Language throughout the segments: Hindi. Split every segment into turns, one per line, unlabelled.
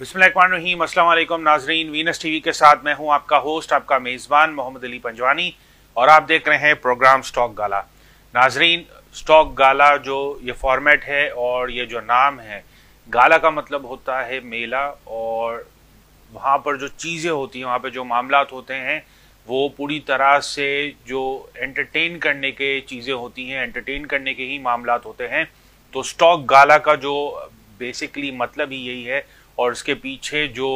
बिस्मिल्लाम अस्सलाम नाजरीन वीनस टीवी के साथ मैं हूं आपका होस्ट आपका मेज़बान मोहम्मद अली पंजवानी और आप देख रहे हैं प्रोग्राम स्टॉक गाला नाजरीन स्टॉक गाला जो ये फॉर्मेट है और ये जो नाम है गाला का मतलब होता है मेला और वहाँ पर जो चीज़ें होती हैं वहाँ पर जो मामला होते हैं वो पूरी तरह से जो एंटरटेन करने के चीज़ें होती हैं एंटरटेन करने के ही मामला होते हैं तो स्टॉक गाला का जो बेसिकली मतलब ही यही है और इसके पीछे जो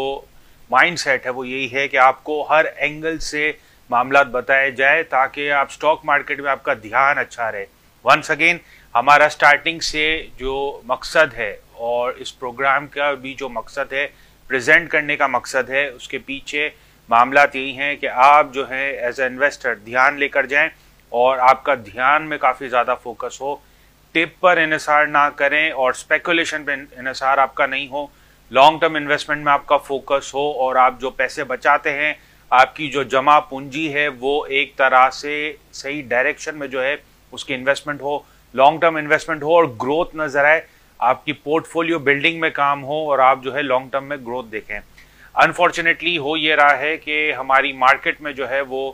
माइंड सेट है वो यही है कि आपको हर एंगल से मामला बताए जाए ताकि आप स्टॉक मार्केट में आपका ध्यान अच्छा रहे वंस अगेन हमारा स्टार्टिंग से जो मकसद है और इस प्रोग्राम का भी जो मकसद है प्रेजेंट करने का मकसद है उसके पीछे मामला यही हैं कि आप जो है एज ए इन्वेस्टर ध्यान लेकर जाएं और आपका ध्यान में काफ़ी ज़्यादा फोकस हो टिप पर इसार ना करें और स्पेकुलेशन पर इसार आपका नहीं हो लॉन्ग टर्म इन्वेस्टमेंट में आपका फोकस हो और आप जो पैसे बचाते हैं आपकी जो जमा पूंजी है वो एक तरह से सही डायरेक्शन में जो है उसकी इन्वेस्टमेंट हो लॉन्ग टर्म इन्वेस्टमेंट हो और ग्रोथ नजर आए आपकी पोर्टफोलियो बिल्डिंग में काम हो और आप जो है लॉन्ग टर्म में ग्रोथ देखें अनफॉर्चुनेटली हो ये रहा है कि हमारी मार्केट में जो है वो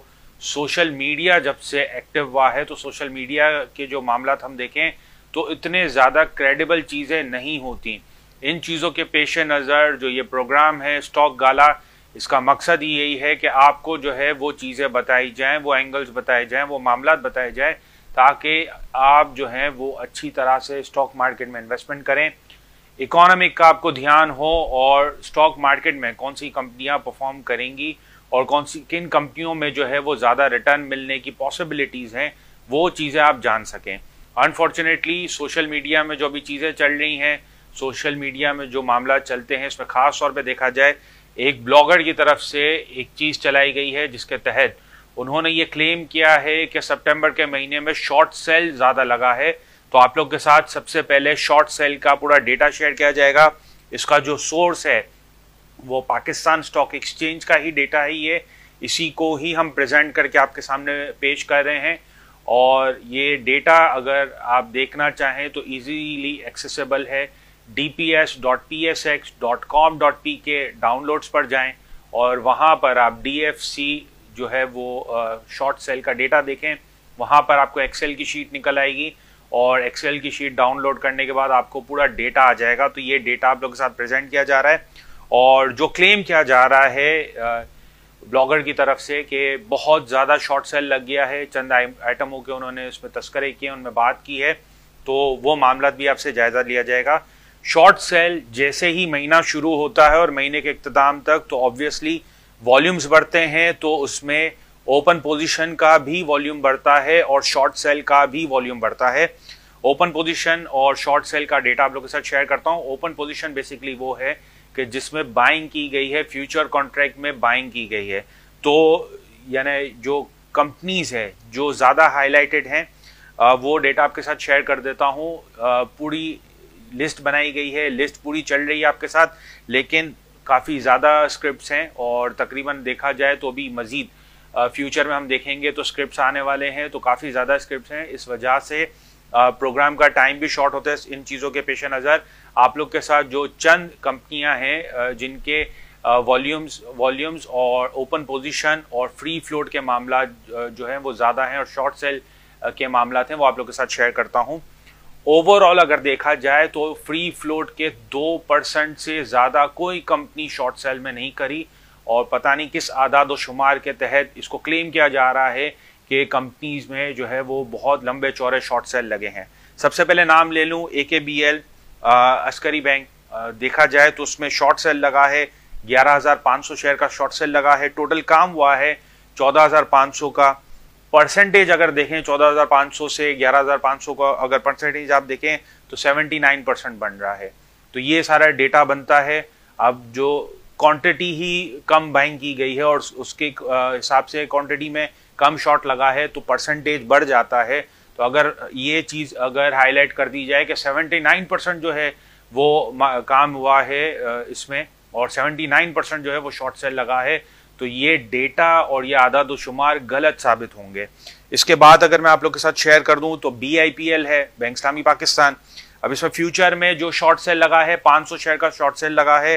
सोशल मीडिया जब से एक्टिव हुआ है तो सोशल मीडिया के जो मामला हम देखें तो इतने ज़्यादा क्रेडिबल चीज़ें नहीं होती इन चीज़ों के पेश नज़र जो ये प्रोग्राम है स्टॉक गाला इसका मकसद ही यही है कि आपको जो है वो चीज़ें बताई जाएं वो एंगल्स बताए जाएं वो मामला बताए जाएं ताकि आप जो हैं वो अच्छी तरह से स्टॉक मार्केट में इन्वेस्टमेंट करें इकोनॉमिक का आपको ध्यान हो और स्टॉक मार्केट में कौन सी कंपनियां परफॉर्म करेंगी और कौन सी किन कंपनियों में जो है वो ज़्यादा रिटर्न मिलने की पॉसिबिलिटीज़ हैं वो चीज़ें आप जान सकें अनफॉर्चुनेटली सोशल मीडिया में जो भी चीज़ें चल रही हैं सोशल मीडिया में जो मामला चलते हैं इसमें खास तौर पर देखा जाए एक ब्लॉगर की तरफ से एक चीज़ चलाई गई है जिसके तहत उन्होंने ये क्लेम किया है कि सितंबर के महीने में शॉर्ट सेल ज़्यादा लगा है तो आप लोग के साथ सबसे पहले शॉर्ट सेल का पूरा डेटा शेयर किया जाएगा इसका जो सोर्स है वो पाकिस्तान स्टॉक एक्सचेंज का ही डेटा है ये इसी को ही हम प्रेजेंट करके आपके सामने पेश कर रहे हैं और ये डेटा अगर आप देखना चाहें तो इजीली एक्सेसिबल है dps.psx.com.pk डाउनलोड्स पर जाएं और वहाँ पर आप DFC जो है वो शॉर्ट सेल का डेटा देखें वहां पर आपको एक्सेल की शीट निकल आएगी और एक्सेल की शीट डाउनलोड करने के बाद आपको पूरा डेटा आ जाएगा तो ये डेटा आप लोगों के साथ प्रेजेंट किया जा रहा है और जो क्लेम किया जा रहा है ब्लॉगर की तरफ से कि बहुत ज़्यादा शॉर्ट सेल लग गया है चंद आइटमों के उन्होंने उसमें तस्करे किए उनमें बात की है तो वो मामला भी आपसे जायज़ा लिया जाएगा शॉर्ट सेल जैसे ही महीना शुरू होता है और महीने के इख्ताम तक तो ऑब्वियसली वॉल्यूम्स बढ़ते हैं तो उसमें ओपन पोजीशन का भी वॉल्यूम बढ़ता है और शॉर्ट सेल का भी वॉल्यूम बढ़ता है ओपन पोजीशन और शॉर्ट सेल का डेटा आप लोगों के साथ शेयर करता हूँ ओपन पोजीशन बेसिकली वो है कि जिसमें बाइंग की गई है फ्यूचर कॉन्ट्रैक्ट में बाइंग की गई है तो यानी जो कंपनीज है जो ज़्यादा हाईलाइटेड है वो डेटा आपके साथ शेयर कर देता हूँ पूरी लिस्ट बनाई गई है लिस्ट पूरी चल रही है आपके साथ लेकिन काफ़ी ज़्यादा स्क्रिप्ट हैं और तकरीबन देखा जाए तो अभी मज़ीद फ्यूचर में हम देखेंगे तो स्क्रिप्ट आने वाले हैं तो काफ़ी ज़्यादा स्क्रिप्ट हैं इस वजह से प्रोग्राम का टाइम भी शॉर्ट होता है इन चीज़ों के पेश नज़र आप लोग के साथ जो चंद कंपनियां हैं जिनके वॉल्यूम्स वॉल्यूम्स और ओपन पोजीशन और फ्री फ्लोट के मामला जो हैं वो ज़्यादा हैं और शॉर्ट सेल के मामला हैं वो आप लोग के साथ शेयर करता हूँ ओवरऑल अगर देखा जाए तो फ्री फ्लोट के दो परसेंट से ज़्यादा कोई कंपनी शॉर्ट सेल में नहीं करी और पता नहीं किस आदाद शुमार के तहत इसको क्लेम किया जा रहा है कि कंपनीज में जो है वो बहुत लंबे चौड़े शॉर्ट सेल लगे हैं सबसे पहले नाम ले लूँ A K B L Askari bank आ, देखा जाए तो उसमें शॉर्ट सेल लगा है 11,500 शेयर का शॉर्ट सेल लगा है टोटल काम हुआ है 14,500 का परसेंटेज अगर देखें 14,500 से 11,500 का अगर परसेंटेज आप देखें तो 79 परसेंट बन रहा है तो ये सारा डेटा बनता है अब जो क्वांटिटी ही कम बाइंग की गई है और उसके हिसाब से क्वांटिटी में कम शॉट लगा है तो परसेंटेज बढ़ जाता है तो अगर ये चीज़ अगर हाईलाइट कर दी जाए कि 79 परसेंट जो है वो काम हुआ है इसमें और 79 परसेंट जो है वो शॉर्ट सेल लगा है तो ये डेटा और ये आदाद शुमार गलत साबित होंगे इसके बाद अगर मैं आप लोग के साथ शेयर कर दूं तो बी आई पी एल है बैंक इस्लामी पाकिस्तान अब इसमें फ्यूचर में जो शॉर्ट सेल लगा है 500 शेयर का शॉर्ट सेल लगा है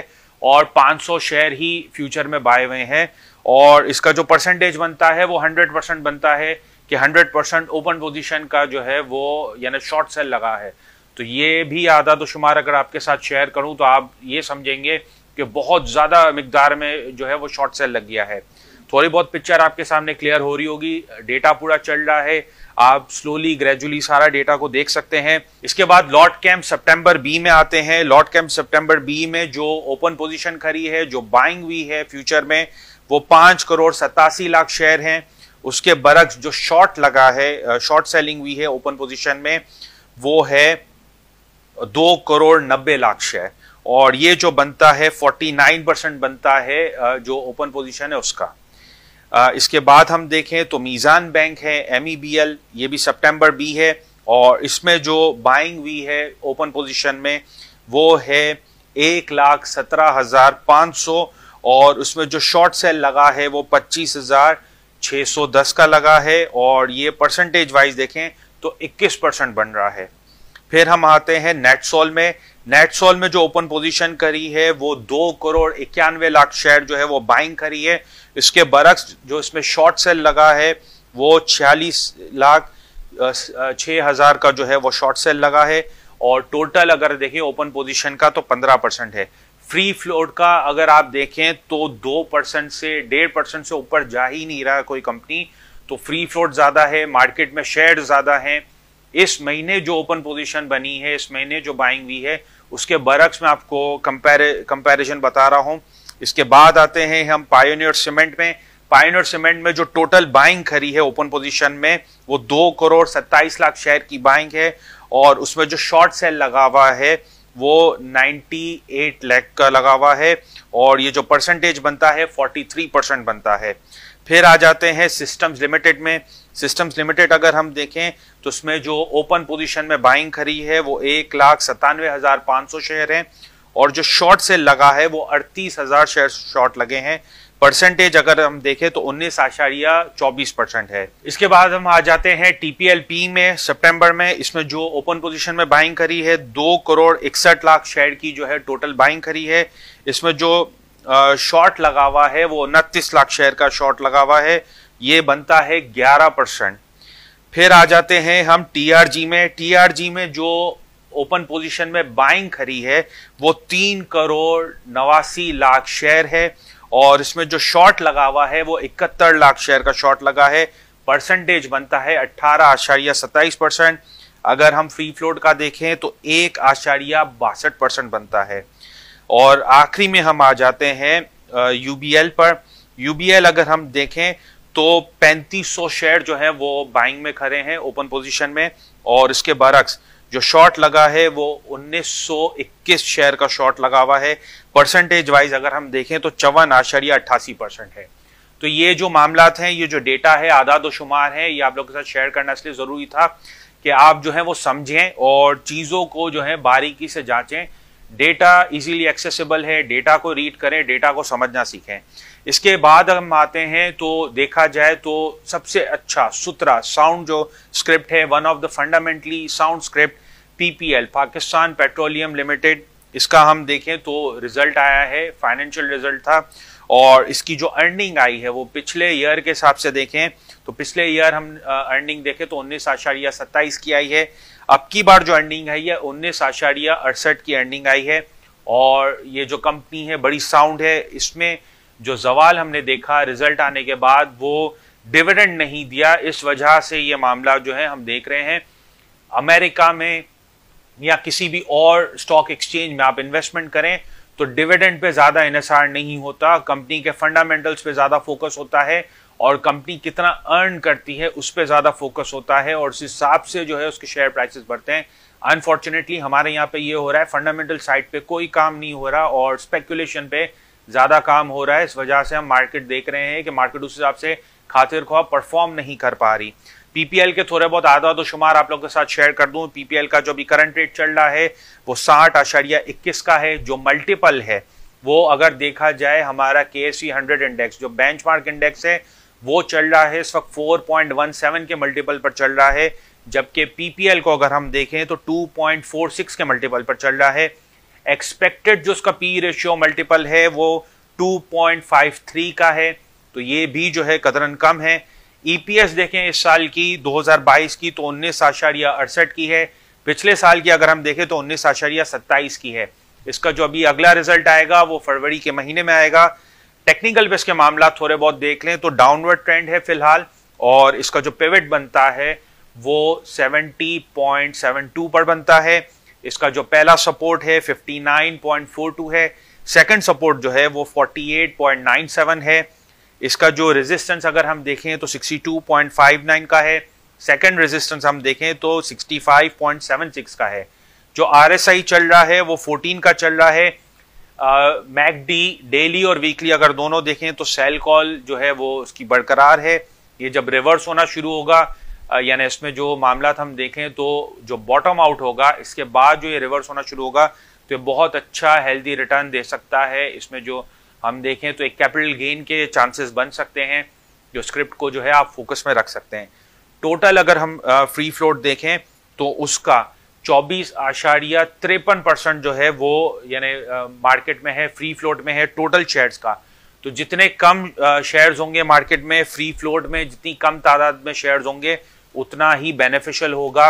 और 500 शेयर ही फ्यूचर में बाय हुए हैं और इसका जो परसेंटेज बनता है वो 100 परसेंट बनता है कि 100 परसेंट ओपन पोजिशन का जो है वो यानी शॉर्ट सेल लगा है तो ये भी आदाद शुमार अगर आपके साथ शेयर करूं तो आप ये समझेंगे कि बहुत ज़्यादा मकदार में जो है वो शॉर्ट सेल लग गया है थोड़ी बहुत पिक्चर आपके सामने क्लियर हो रही होगी डेटा पूरा चल रहा है आप स्लोली ग्रेजुअली सारा डेटा को देख सकते हैं इसके बाद लॉट कैंप सितंबर बी में आते हैं लॉट कैंप सितंबर बी में जो ओपन पोजीशन खरी है जो बाइंग हुई है फ्यूचर में वो पांच करोड़ सतासी लाख शेयर हैं उसके बरक्स जो शॉर्ट लगा है शॉर्ट सेलिंग हुई है ओपन पोजिशन में वो है दो करोड़ नब्बे लाख शेयर और ये जो बनता है 49 परसेंट बनता है जो ओपन पोजीशन है उसका इसके बाद हम देखें तो मीज़ान बैंक है एम e ये भी सितंबर बी है और इसमें जो बाइंग हुई है ओपन पोजीशन में वो है एक लाख सत्रह हज़ार पाँच सौ और उसमें जो शॉर्ट सेल लगा है वो पच्चीस हज़ार छः सौ दस का लगा है और ये परसेंटेज वाइज देखें तो इक्कीस परसेंट बन रहा है फिर हम आते हैं नेट सोल में नेटसोल में जो ओपन पोजीशन करी है वो दो करोड़ इक्यानवे लाख शेयर जो है वो बाइंग करी है इसके बरक्स जो इसमें शॉर्ट सेल लगा है वो छियालीस लाख छः हज़ार का जो है वो शॉर्ट सेल लगा है और टोटल अगर देखें ओपन पोजीशन का तो पंद्रह परसेंट है फ्री फ्लोट का अगर आप देखें तो दो परसेंट से डेढ़ परसेंट से ऊपर जा ही नहीं रहा कोई कंपनी तो फ्री फ्लोट ज़्यादा है मार्केट में शेयर ज़्यादा हैं इस महीने जो ओपन पोजीशन बनी है इस महीने जो बाइंग हुई है उसके बरक्स में आपको कंपेरिजन बता रहा हूं इसके बाद आते हैं हम पायोनियर सीमेंट में पायोनियर सीमेंट में जो टोटल बाइंग खरी है ओपन पोजीशन में वो दो करोड़ सत्ताईस लाख शेयर की बाइंग है और उसमें जो शॉर्ट सेल लगा हुआ है वो 98 लाख का लगा हुआ है और ये जो परसेंटेज बनता है 43 परसेंट बनता है फिर आ जाते हैं सिस्टम्स लिमिटेड में सिस्टम्स लिमिटेड अगर हम देखें तो उसमें जो ओपन पोजीशन में बाइंग खरी है वो एक लाख सत्तानवे हजार पाँच सौ शेयर हैं और जो शॉर्ट सेल लगा है वो अड़तीस हजार शेयर शॉर्ट लगे हैं परसेंटेज अगर हम देखें तो उन्नीस आशारिया चौबीस परसेंट है इसके बाद हम आ जाते हैं टीपीएलपी में सितंबर में इसमें जो ओपन पोजीशन में बाइंग करी है दो करोड़ इकसठ लाख शेयर की जो है टोटल बाइंग करी है इसमें जो शॉर्ट लगा हुआ है वो उनतीस लाख शेयर का शॉर्ट लगा हुआ है ये बनता है 11 परसेंट फिर आ जाते हैं हम टीआरजी में टीआरजी में जो ओपन पोजीशन में बाइंग खरी है वो तीन करोड़ नवासी लाख शेयर है और इसमें जो शॉर्ट लगा हुआ है वो इकहत्तर लाख शेयर का शॉर्ट लगा है परसेंटेज बनता है अट्ठारह आशार्य सत्ताईस परसेंट अगर हम फ्री फ्लोट का देखें तो एक आशार्य बासठ परसेंट बनता है और आखिरी में हम आ जाते हैं यूबीएल पर यूबीएल अगर हम देखें तो 3500 शेयर जो है वो बाइंग में खड़े हैं ओपन पोजीशन में और इसके बरक्स जो शॉर्ट लगा है वो 1921 शेयर का शॉर्ट लगा हुआ है परसेंटेज वाइज अगर हम देखें तो चौवन आश्चर्य अट्ठासी परसेंट है तो ये जो मामला हैं ये जो डेटा है आदाद शुमार है ये आप लोग के साथ शेयर करना इसलिए ज़रूरी था कि आप जो है वो समझें और चीज़ों को जो है बारीकी से जांचें डेटा इजीली एक्सेसिबल है डेटा को रीड करें डेटा को समझना सीखें इसके बाद हम आते हैं तो देखा जाए तो सबसे अच्छा सुतरा साउंड जो स्क्रिप्ट है one of the fundamentally sound script PPL Pakistan Petroleum Limited इसका हम देखें तो रिजल्ट आया है फाइनेंशियल रिजल्ट था और इसकी जो अर्निंग आई है वो पिछले ईयर के हिसाब से देखें तो पिछले ईयर हम अर्निंग देखें तो उन्नीस आशारिया सत्ताईस की आई है अब की बार जो अर्निंग आई है उन्नीस आशारिया अड़सठ की अर्निंग आई है और ये जो कंपनी है बड़ी साउंड है इसमें जो जवाल हमने देखा रिजल्ट आने के बाद वो डिविडेंड नहीं दिया इस वजह से ये मामला जो है हम देख रहे हैं अमेरिका में या किसी भी और स्टॉक एक्सचेंज में आप इन्वेस्टमेंट करें तो डिविडेंड पे ज़्यादा इनसार नहीं होता कंपनी के फंडामेंटल्स पे ज़्यादा फोकस होता है और कंपनी कितना अर्न करती है उस पर ज़्यादा फोकस होता है और उस हिसाब से जो है उसके शेयर प्राइसेस बढ़ते हैं अनफॉर्चुनेटली हमारे यहाँ पे ये हो रहा है फंडामेंटल साइड पे कोई काम नहीं हो रहा और स्पेकुलेशन पे ज़्यादा काम हो रहा है इस वजह से हम मार्केट देख रहे हैं कि मार्केट उस हिसाब से खातिर खुआ परफॉर्म नहीं कर पा रही पीपीएल के थोड़े बहुत आधा तो शुमार आप लोगों के साथ शेयर कर दूं पीपीएल का जो भी करंट रेट चल रहा है वो साठ आशारिया इक्कीस का है जो मल्टीपल है वो अगर देखा जाए हमारा के एस हंड्रेड इंडेक्स जो बेंच इंडेक्स है वो चल रहा है इस वक्त 4.17 के मल्टीपल पर चल रहा है जबकि पीपीएल को अगर हम देखें तो 2.46 के मल्टीपल पर चल रहा है एक्सपेक्टेड जो उसका पी रेशियो मल्टीपल है वो 2.53 का है तो ये भी जो है कदरन कम है ईपीएस e देखें इस साल की 2022 की तो उन्नीस आशारिया अड़सठ की है पिछले साल की अगर हम देखें तो उन्नीस आशारिया सत्ताईस की है इसका जो अभी अगला रिजल्ट आएगा वो फरवरी के महीने में आएगा टेक्निकल बेस के मामला थोड़े बहुत देख लें तो डाउनवर्ड ट्रेंड है फिलहाल और इसका जो पेविट बनता है वो 70.72 पर बनता है इसका जो पहला सपोर्ट है 59.42 है सेकंड सपोर्ट जो है वो 48.97 है इसका जो रेजिस्टेंस अगर हम देखें तो 62.59 का है सेकंड रेजिस्टेंस हम देखें तो 65.76 का है जो आरएसआई चल रहा है वो 14 का चल रहा है मैकडी डेली और वीकली अगर दोनों देखें तो सेल कॉल जो है वो उसकी बरकरार है ये जब रिवर्स होना शुरू होगा यानी इसमें जो मामला हम देखें तो जो बॉटम आउट होगा इसके बाद जो ये रिवर्स होना शुरू होगा तो ये बहुत अच्छा हेल्दी रिटर्न दे सकता है इसमें जो हम देखें तो एक कैपिटल गेन के चांसेस बन सकते हैं जो स्क्रिप्ट को जो है आप फोकस में रख सकते हैं टोटल अगर हम फ्री फ्लोट देखें तो उसका चौबीस आशारिया तिरपन परसेंट जो है वो यानी मार्केट में है फ्री फ्लोट में है टोटल शेयर्स का तो जितने कम शेयर्स होंगे मार्केट में फ्री फ्लोट में जितनी कम तादाद में शेयर्स होंगे उतना ही बेनिफिशियल होगा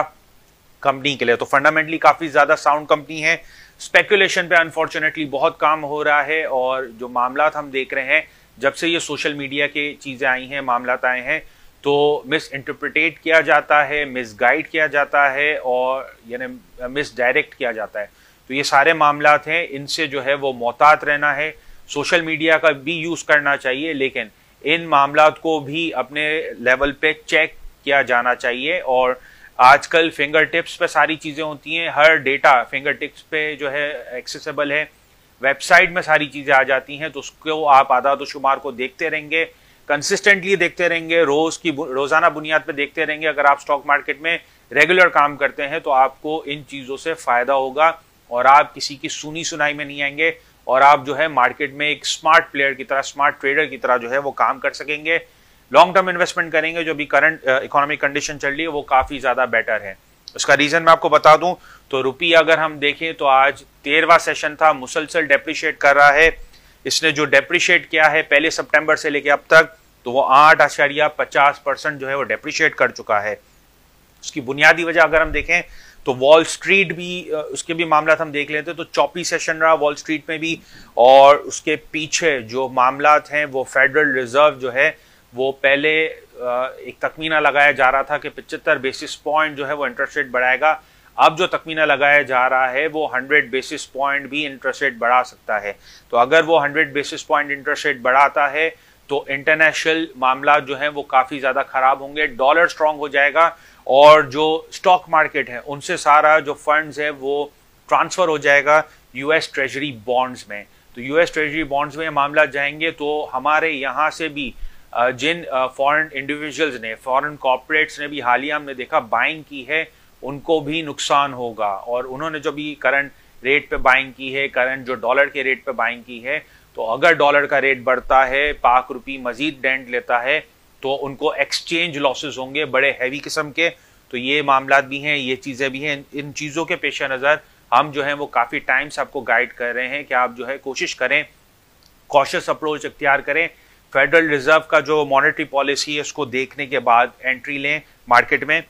कंपनी के लिए तो फंडामेंटली काफ़ी ज़्यादा साउंड कंपनी है स्पेकुलेशन पे अनफॉर्चुनेटली बहुत काम हो रहा है और जो मामला हम देख रहे हैं जब से ये सोशल मीडिया के चीज़ें आई हैं मामला आए हैं तो मिस इंटरप्रिटेट किया जाता है मिस गाइड किया जाता है और यानी मिस डायरेक्ट किया जाता है तो ये सारे मामला हैं इनसे जो है वो मोहतात रहना है सोशल मीडिया का भी यूज़ करना चाहिए लेकिन इन मामला को भी अपने लेवल पे चेक किया जाना चाहिए और आजकल फिंगर टिप्स पर सारी चीज़ें होती हैं हर डेटा फिंगर टिप्स पे जो है एक्सेसबल है वेबसाइट में सारी चीज़ें आ जाती हैं तो उसको आप आदाद शुमार को देखते रहेंगे कंसिस्टेंटली देखते रहेंगे रोज की रोजाना बुनियाद पर देखते रहेंगे अगर आप स्टॉक मार्केट में रेगुलर काम करते हैं तो आपको इन चीजों से फायदा होगा और आप किसी की सुनी सुनाई में नहीं आएंगे और आप जो है मार्केट में एक स्मार्ट प्लेयर की तरह स्मार्ट ट्रेडर की तरह जो है वो काम कर सकेंगे लॉन्ग टर्म इन्वेस्टमेंट करेंगे जो अभी करंट इकोनॉमिक कंडीशन चल रही है वो काफ़ी ज़्यादा बेटर है उसका रीज़न मैं आपको बता दूं तो रुपी अगर हम देखें तो आज तेरहवा सेशन था मुसलसल डेप्रिशिएट कर रहा है इसने जो डेप्रिशिएट किया है पहले सितंबर से लेके अब तक तो वो आठ आशारिया पचास परसेंट जो है वो डेप्रिशिएट कर चुका है उसकी बुनियादी वजह अगर हम देखें तो वॉल स्ट्रीट भी उसके भी मामला हम देख लेते तो चौपी सेशन रहा वॉल स्ट्रीट में भी और उसके पीछे जो मामला हैं वो फेडरल रिजर्व जो है वो पहले एक तकमीना लगाया जा रहा था कि पिचहत्तर बेसिस पॉइंट जो है वो इंटरेस्ट रेट बढ़ाएगा अब जो तकमीना लगाया जा रहा है वो 100 बेसिस पॉइंट भी इंटरेस्ट रेट बढ़ा सकता है तो अगर वो 100 बेसिस पॉइंट इंटरेस्ट रेट बढ़ाता है तो इंटरनेशनल मामला जो है वो काफ़ी ज़्यादा ख़राब होंगे डॉलर स्ट्रांग हो जाएगा और जो स्टॉक मार्केट है उनसे सारा जो फंड है वो ट्रांसफ़र हो जाएगा यूएस ट्रेजरी बॉन्ड्स में तो यूएस ट्रेजरी बॉन्ड्स में मामला जाएंगे तो हमारे यहाँ से भी जिन फॉरेन इंडिविजुअल्स ने फॉरेन कॉर्पोरेट्स ने भी हालिया हमने देखा बाइंग की है उनको भी नुकसान होगा और उन्होंने जो भी करंट रेट पे बाइंग की है करंट जो डॉलर के रेट पे बाइंग की है तो अगर डॉलर का रेट बढ़ता है पाक रुपी मजीद डेंट लेता है तो उनको एक्सचेंज लॉसेस होंगे बड़े हैवी किस्म के तो ये मामला भी हैं ये चीज़ें भी हैं इन चीज़ों के पेश नज़र हम जो है वो काफ़ी टाइम से आपको गाइड कर रहे हैं कि आप जो है कोशिश करें कॉशस अप्रोच इख्तियार करें फेडरल रिजर्व का जो मॉनेटरी पॉलिसी है उसको देखने के बाद एंट्री लें मार्केट में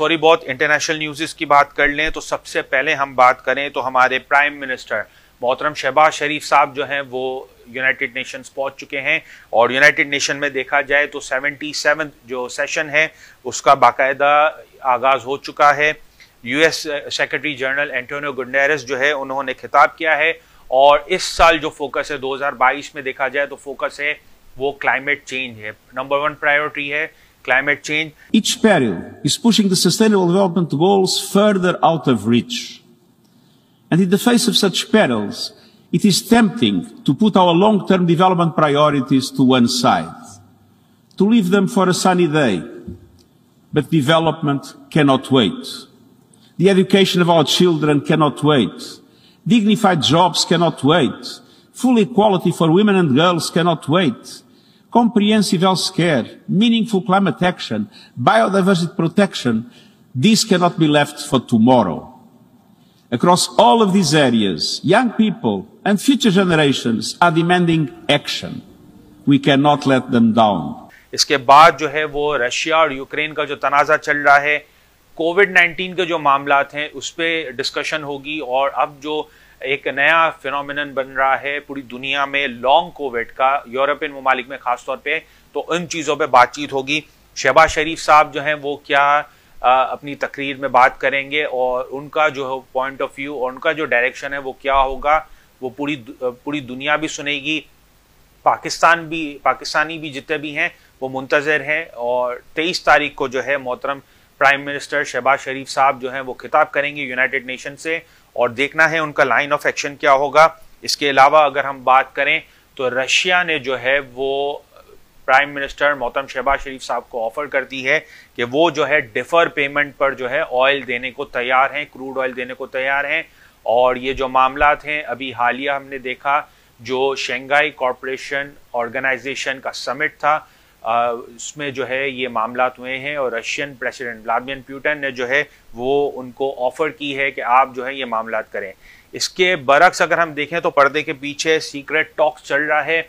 थोड़ी बहुत इंटरनेशनल न्यूज़ की बात कर लें तो सबसे पहले हम बात करें तो हमारे प्राइम मिनिस्टर मोहतरम शहबाज शरीफ साहब जो हैं वो यूनाइटेड नेशंस पहुंच चुके हैं और यूनाइटेड नेशन में देखा जाए तो सेवेंटी जो सेशन है उसका बाकायदा आगाज़ हो चुका है US secretary general Antonio Guterres जो है उन्होंने खिताब किया है और इस साल जो फोकस है 2022 में देखा जाए तो फोकस है वो क्लाइमेट चेंज है नंबर वन प्रायोरिटी है climate change. Each peril is pushing the sustainable development goals further out of reach. And in the face of such perils, it is tempting to put our long-term development priorities to one side, to leave them for a sunny day. But development cannot wait. The education of our children cannot wait. Dignified jobs cannot wait. Full equality for women and girls cannot wait comprehensive health care, meaningful climate action, biodiversity protection, this cannot be left for tomorrow. Across all of these areas, young people and future generations are demanding action. We cannot let them down. इसके बाद जो है वो रशिया और यूक्रेन का जो तनाज़ा चल रहा है कोविड 19 के जो मामला हैं उस पर डिस्कशन होगी और अब जो एक नया फिनोमिन बन रहा है पूरी दुनिया में लॉन्ग कोविड का यूरोपियन ममालिक में खासतौर पर तो इन चीज़ों पर बातचीत होगी शहबाज शरीफ साहब जो हैं वो क्या आ, अपनी तकरीर में बात करेंगे और उनका जो पॉइंट ऑफ व्यू और उनका जो डायरेक्शन है वो क्या होगा वो पूरी पूरी दुनिया भी सुनेगी पाकिस्तान भी पाकिस्तानी भी जितने भी हैं वो मुंतज़र हैं और तेईस तारीख को जो है मोहतरम प्राइम मिनिस्टर शहबाज शरीफ साहब जो हैं वो खिताब करेंगे यूनाइटेड नेशन से और देखना है उनका लाइन ऑफ एक्शन क्या होगा इसके अलावा अगर हम बात करें तो रशिया ने जो है वो प्राइम मिनिस्टर मोहतम शहबाज शरीफ साहब को ऑफर करती है कि वो जो है डिफर पेमेंट पर जो है ऑयल देने को तैयार हैं क्रूड ऑयल देने को तैयार हैं और ये जो मामला हैं अभी हालिया हमने देखा जो शंघाई कॉरपोरेशन ऑर्गेनाइजेशन का समिट था उसमें जो है ये मामला हुए हैं और रशियन प्रेसिडेंट व्लादिमिर प्यूटन ने जो है वो उनको ऑफर की है कि आप जो है ये मामला करें इसके बरक्स अगर हम देखें तो पर्दे के पीछे सीक्रेट टॉक्स चल रहा है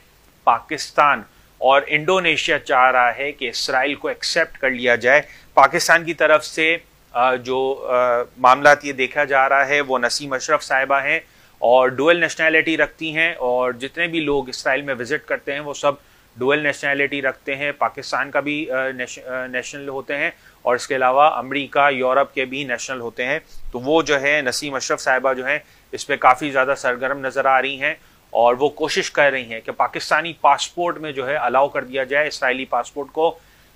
पाकिस्तान और इंडोनेशिया चाह रहा है कि इसराइल को एक्सेप्ट कर लिया जाए पाकिस्तान की तरफ से जो मामला ये देखा जा रहा है वो नसीम अशरफ साहिबा हैं और डुअल नेशनैलिटी रखती हैं और जितने भी लोग इसराइल में विज़िट करते हैं वो सब डुअल नेशनैलिटी रखते हैं पाकिस्तान का भी नेशनल होते हैं और इसके अलावा अमेरिका यूरोप के भी नेशनल होते हैं तो वो जो है नसीम अशरफ साहिबा जो हैं इस पर काफ़ी ज़्यादा सरगर्म नज़र आ रही हैं और वो कोशिश कर रही हैं कि पाकिस्तानी पासपोर्ट में जो है अलाउ कर दिया जाए इसराइली पासपोर्ट को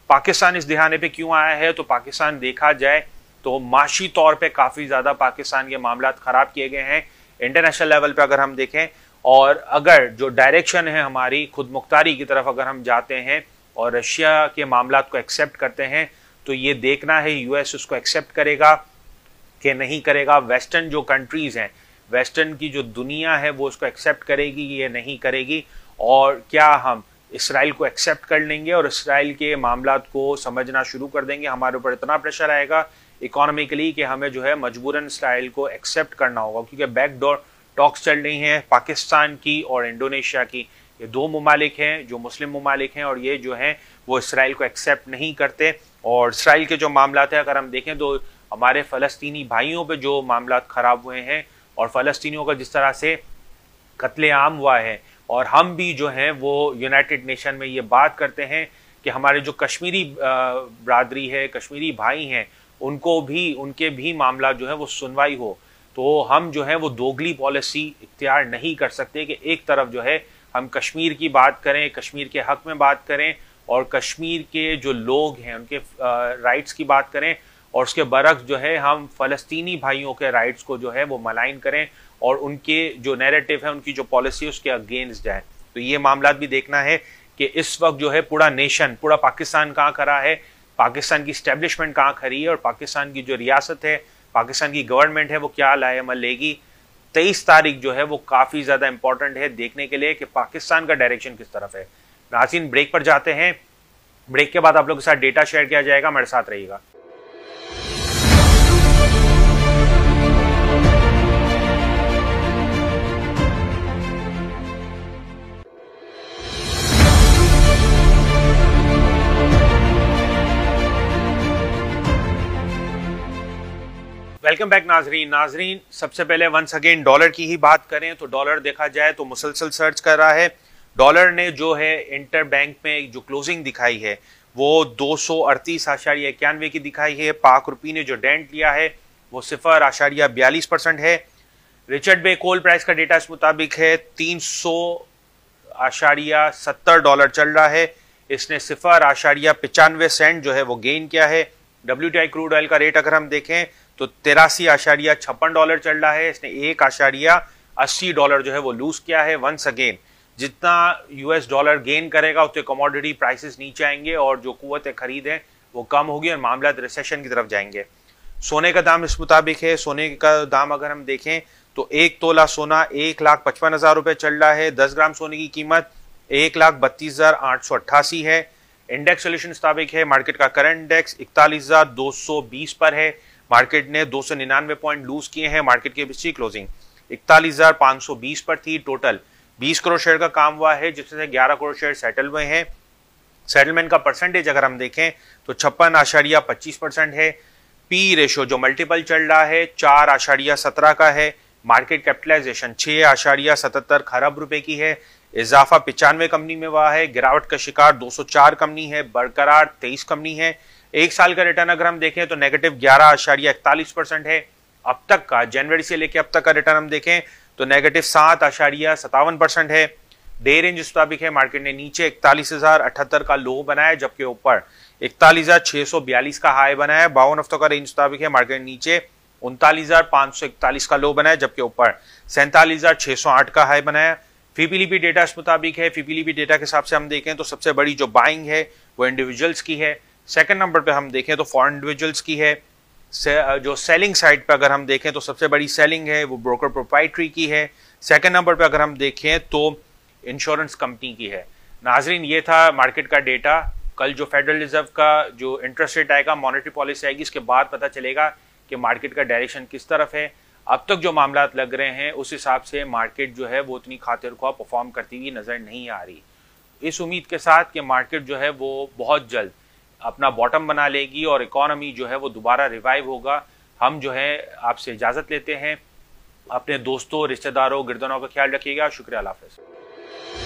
पाकिस्तान इस दिहाने पे क्यों आया है तो पाकिस्तान देखा जाए तो माशी तौर पे काफ़ी ज़्यादा पाकिस्तान के मामला ख़राब किए गए हैं इंटरनेशनल लेवल पे अगर हम देखें और अगर जो डायरेक्शन है हमारी खुद मुख्तारी की तरफ अगर हम जाते हैं और रशिया के मामला को एक्सेप्ट करते हैं तो ये देखना है यूएस उसको एक्सेप्ट करेगा कि नहीं करेगा वेस्टर्न जो कंट्रीज़ हैं वेस्टर्न की जो दुनिया है वो उसको एक्सेप्ट करेगी ये नहीं करेगी और क्या हम इसराइल को एक्सेप्ट कर लेंगे और इसराइल के मामला को समझना शुरू कर देंगे हमारे ऊपर इतना प्रेशर आएगा इकोनॉमिकली कि हमें जो है मजबूरन इसराइल को एक्सेप्ट करना होगा क्योंकि बैकडोर टॉक्स चल रही हैं पाकिस्तान की और इंडोनेशिया की ये दो ममालिक हैं जो मुस्लिम ममालिक हैं और ये जो हैं वो इसराइल को एक्सेप्ट नहीं करते और इसराइल के जो मामला हैं अगर हम देखें तो हमारे फ़लस्तनी भाइयों पर जो मामला ख़राब हुए हैं और फ़लस्तियों का जिस तरह से कत्लेआम हुआ है और हम भी जो हैं वो यूनाइटेड नेशन में ये बात करते हैं कि हमारे जो कश्मीरी बरदरी है कश्मीरी भाई हैं उनको भी उनके भी मामला जो है वो सुनवाई हो तो हम जो है वो दोगली पॉलिसी इख्तियार नहीं कर सकते कि एक तरफ जो है हम कश्मीर की बात करें कश्मीर के हक में बात करें और कश्मीर के जो लोग हैं उनके राइट्स की बात करें और उसके बरक्स जो है हम फ़लस्तीनी भाइयों के राइट्स को जो है वो मलाइन करें और उनके जो नैरेटिव है उनकी जो पॉलिसी है उसके अगेंस्ट जाए तो ये मामला भी देखना है कि इस वक्त जो है पूरा नेशन पूरा पाकिस्तान कहाँ खड़ा है पाकिस्तान की स्टैब्लिशमेंट कहाँ खड़ी है और पाकिस्तान की जो रियासत है पाकिस्तान की गवर्नमेंट है वो क्या लाए अमल लेगी तेईस तारीख जो है वो काफ़ी ज़्यादा इंपॉर्टेंट है देखने के लिए कि पाकिस्तान का डायरेक्शन किस तरफ है नासिन ब्रेक पर जाते हैं ब्रेक के बाद आप लोगों के साथ डेटा शेयर किया जाएगा हमारे साथ रहिएगा वेलकम बैक नाजरीन नाजरीन सबसे पहले वंस अगेन डॉलर की ही बात करें तो डॉलर देखा जाए तो मुसलसल सर्च कर रहा है डॉलर ने जो है इंटर बैंक में जो क्लोजिंग दिखाई है वो दो सौ अड़तीस आशारिया इक्यानवे की दिखाई है पाक रुपी ने जो डेंट लिया है वो सिफर आशारिया बयालीस परसेंट है रिचर्ड बे कोल प्राइस का डेटा इस मुताबिक है तीन सौ आशारिया सत्तर डॉलर चल रहा है इसने सिफर आशारिया पचानवे सेंट जो है वो गेन किया है W T I crude oil का रेट अगर हम देखें तो तेरासी आशारिया छप्पन डॉलर चल रहा है इसने एक आशारिया अस्सी डॉलर जो है वो लूज किया है वंस अगेन जितना यूएस डॉलर गेन करेगा उतने कमोडिटी प्राइसेस नीचे आएंगे और जो कुत खरीद है वो कम होगी और मामला रिसेशन तो की तरफ जाएंगे सोने का दाम इस मुताबिक है सोने का दाम अगर हम देखें तो एक तोला सोना एक लाख पचपन हज़ार रुपये चल रहा है दस ग्राम सोने की कीमत एक लाख बत्तीस हज़ार आठ सौ अट्ठासी है इंडेक्स सोल्यूशन मुताबिक है मार्केट का करंट इंडेक्स इकतालीस हज़ार दो सौ बीस पर है मार्केट ने दो पॉइंट लूज किए हैं मार्केट की पिछली क्लोजिंग इकतालीस पर थी टोटल 20 करोड़ शेयर का काम हुआ है जिसमें से 11 करोड़ शेयर सेटल हुए हैं सेटलमेंट का परसेंटेज अगर हम देखें तो छप्पन आशारिया पच्चीस परसेंट है पी रेशो जो मल्टीपल चल रहा है चार आशारिया सत्रह का है मार्केट कैपिटलाइजेशन छः आशारिया सतहत्तर खरब रुपए की है इजाफा पिचानवे कंपनी में हुआ है गिरावट का शिकार चार कंपनी है बरकरार तेईस कंपनी है एक साल का रिटर्न अगर हम देखें तो नेगेटिव ग्यारह आशारिया इकतालीस परसेंट है अब तक का जनवरी से लेकर अब तक का रिटर्न हम देखें तो नेगेटिव सात आशारिया सतावन परसेंट है डे रेंज इस मुताबिक है मार्केट ने नीचे इकतालीस हजार अठहत्तर का लो बनाया जबकि ऊपर इकतालीस हजार छह सौ बयालीस का हाई बनाया बावन हफ्तों का रेंज मुताबिक है मार्केट नीचे उनतालीस हजार पांच सौ इकतालीस का लो बनाया जबकि ऊपर सैंतालीस हजार छह सौ आठ का हाई बनाया फीपीलीपी डेटा इस मुताबिक है फीपीलीपी डेटा के हिसाब से हम देखें तो सबसे बड़ी जो बाइंग है वो इंडिविजुअल्स की है सेकंड नंबर पे हम देखें तो फॉरेन इंडिविजुअल्स की है से, जो सेलिंग साइड पे अगर हम देखें तो सबसे बड़ी सेलिंग है वो ब्रोकर प्रोपाइट्री की है सेकंड नंबर पे अगर हम देखें तो इंश्योरेंस कंपनी की है नाजरीन ये था मार्केट का डेटा कल जो फेडरल रिजर्व का जो इंटरेस्ट रेट आएगा मॉनिटरी पॉलिसी आएगी इसके बाद पता चलेगा कि मार्केट का डायरेक्शन किस तरफ है अब तक जो मामला लग रहे हैं उस हिसाब से मार्केट जो है वो उतनी खातिर को परफॉर्म करती हुई नज़र नहीं आ रही इस उम्मीद के साथ कि मार्केट जो है वो बहुत जल्द अपना बॉटम बना लेगी और इकोनॉमी जो है वो दोबारा रिवाइव होगा हम जो है आपसे इजाज़त लेते हैं अपने दोस्तों रिश्तेदारों गिरदनों का ख्याल रखिएगा शुक्रिया हाफिज़